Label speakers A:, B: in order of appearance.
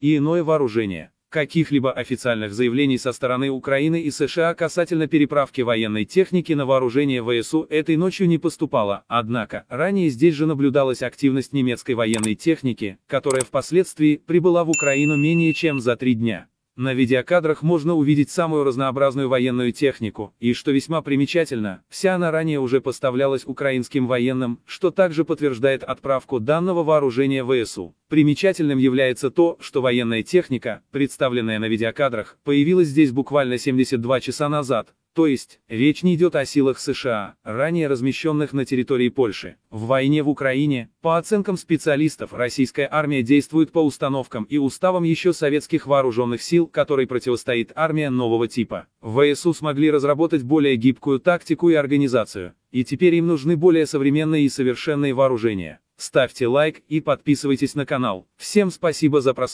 A: и иное вооружение. Каких-либо официальных заявлений со стороны Украины и США касательно переправки военной техники на вооружение ВСУ этой ночью не поступало, однако, ранее здесь же наблюдалась активность немецкой военной техники, которая впоследствии прибыла в Украину менее чем за три дня. На видеокадрах можно увидеть самую разнообразную военную технику, и, что весьма примечательно, вся она ранее уже поставлялась украинским военным, что также подтверждает отправку данного вооружения ВСУ. Примечательным является то, что военная техника, представленная на видеокадрах, появилась здесь буквально 72 часа назад, то есть, речь не идет о силах США, ранее размещенных на территории Польши. В войне в Украине, по оценкам специалистов, российская армия действует по установкам и уставам еще советских вооруженных сил, которой противостоит армия нового типа. ВСУ смогли разработать более гибкую тактику и организацию, и теперь им нужны более современные и совершенные вооружения. Ставьте лайк и подписывайтесь на канал. Всем спасибо за просмотр.